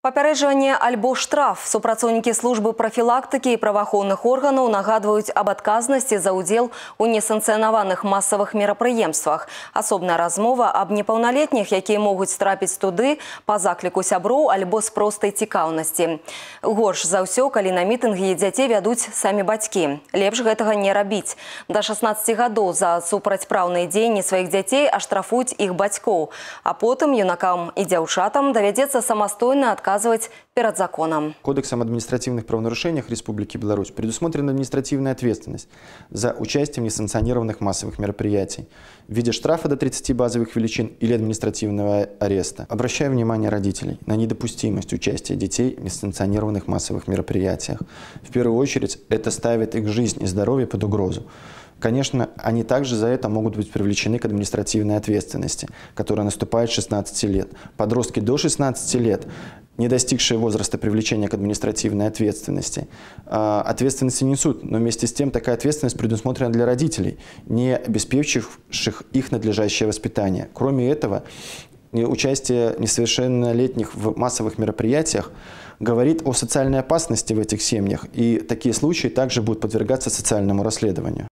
Папярэджанне альбо штраф. Супрацоўнікі службы профилактики и правоохранных органов нагадваюць об отказности за удел у несанкцыянаваных массовых мерапрыемствах. Асобная размова аб непаўналетніх, которые могут трапіць туды по закліку сяброў альбо с простой цікаўнасці. Горш за все, калі на мітынгі дзяцей вядуць самі бацькі. Лепш этого не рабіць. До 16 годов за супрацьпраўныя дзеянні сваіх дзяцей аштрафуюць их батьков, А потом юнакам и дзяўчатам доведется самостоятельно адказаць наказывать перед законом. Кодексом административных правонарушений Республики Беларусь предусмотрена административная ответственность за участие в несанкционированных массовых мероприятий в виде штрафа до 30 базовых величин или административного ареста. Обращаю внимание родителей на недопустимость участия детей в несанкционированных массовых мероприятиях. В первую очередь это ставит их жизнь и здоровье под угрозу конечно, они также за это могут быть привлечены к административной ответственности, которая наступает 16 лет. Подростки до 16 лет, не достигшие возраста привлечения к административной ответственности, а, ответственности несут, но вместе с тем такая ответственность предусмотрена для родителей, не обеспечивших их надлежащее воспитание. Кроме этого, участие несовершеннолетних в массовых мероприятиях говорит о социальной опасности в этих семьях, и такие случаи также будут подвергаться социальному расследованию.